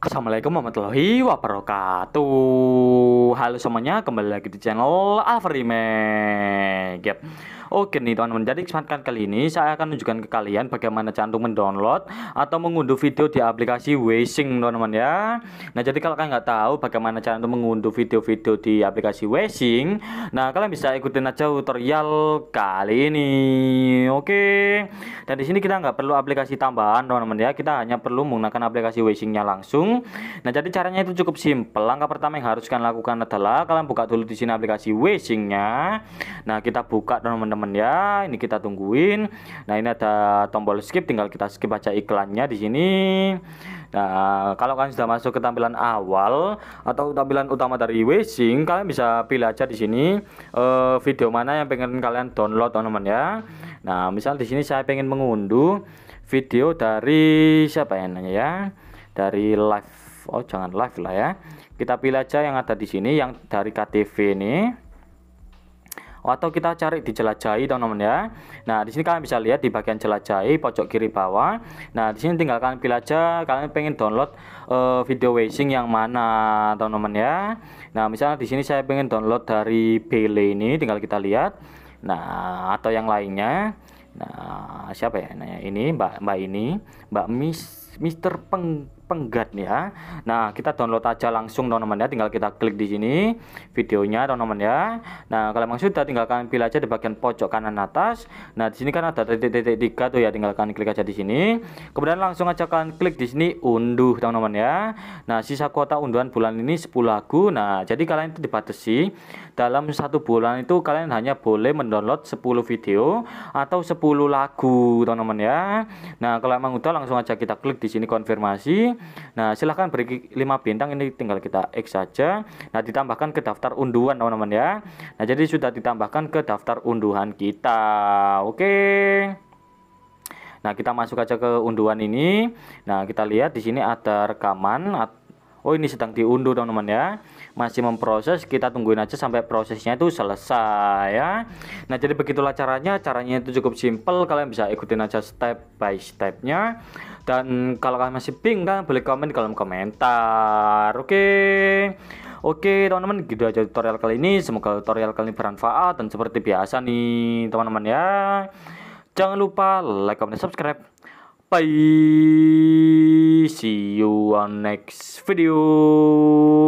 Assalamualaikum warahmatullahi wabarakatuh Halo semuanya, kembali lagi di channel Alfred gap? yep. Oke nih teman-teman, jadi kesempatan kali ini saya akan tunjukkan ke kalian bagaimana cara untuk mendownload atau mengunduh video di aplikasi Weixing teman-teman ya. Nah jadi kalau kalian nggak tahu bagaimana cara untuk mengunduh video-video di aplikasi Weixing, nah kalian bisa ikutin aja tutorial kali ini. Oke. Dan di sini kita nggak perlu aplikasi tambahan teman-teman ya, kita hanya perlu menggunakan aplikasi Weixingnya langsung. Nah jadi caranya itu cukup simpel. Langkah pertama yang harus kalian lakukan adalah kalian buka dulu di sini aplikasi Weixingnya. Nah kita buka teman-teman teman ya. Ini kita tungguin. Nah, ini ada tombol skip tinggal kita skip aja iklannya di sini. Nah, kalau kalian sudah masuk ke tampilan awal atau tampilan utama dari Wishing, kalian bisa pilih aja di sini uh, video mana yang pengen kalian download, teman-teman ya. Nah, misal di sini saya pengen mengunduh video dari siapa yang nanya ya? Dari live. Oh, jangan live lah ya. Kita pilih aja yang ada di sini yang dari KTV ini atau kita cari di jelajahi teman-teman ya. Nah, di sini kalian bisa lihat di bagian jelajahi pojok kiri bawah. Nah, di sini tinggal kalian pilih aja kalian pengen download uh, video washing yang mana teman-teman ya. Nah, misalnya di sini saya pengen download dari Bele ini tinggal kita lihat. Nah, atau yang lainnya. Nah, siapa ya? Nah, ini Mbak Mbak ini, Mbak Miss Mister Peng penggat ya. Nah, kita download aja langsung teman-teman ya. Tinggal kita klik di sini videonya teman-teman ya. Nah, kalau memang sudah tinggal kalian pilih aja di bagian pojok kanan atas. Nah, di sini kan ada titik-titik tiga tuh ya. Tinggal kalian klik aja di sini. Kemudian langsung aja kalian klik di sini unduh teman-teman ya. Nah, sisa kuota unduhan bulan ini 10 lagu. Nah, jadi kalian itu dibatasi dalam satu bulan itu kalian hanya boleh mendownload 10 video atau 10 lagu teman-teman ya. Nah, kalau emang udah langsung aja kita klik di sini konfirmasi Nah, silahkan beri 5 bintang ini tinggal kita X saja. Nah, ditambahkan ke daftar unduhan teman-teman ya. Nah, jadi sudah ditambahkan ke daftar unduhan kita. Oke. Nah, kita masuk aja ke unduhan ini. Nah, kita lihat di sini ada rekaman atau oh ini sedang diunduh teman-teman ya masih memproses kita tungguin aja sampai prosesnya itu selesai ya nah jadi begitulah caranya caranya itu cukup simple kalian bisa ikutin aja step by stepnya dan kalau kalian masih bingung kan boleh komen di kolom komentar oke okay? Oke teman-teman gitu aja tutorial kali ini Semoga tutorial kali ini bermanfaat Dan seperti biasa nih teman-teman ya Jangan lupa like, comment, subscribe Bye. See you on next video.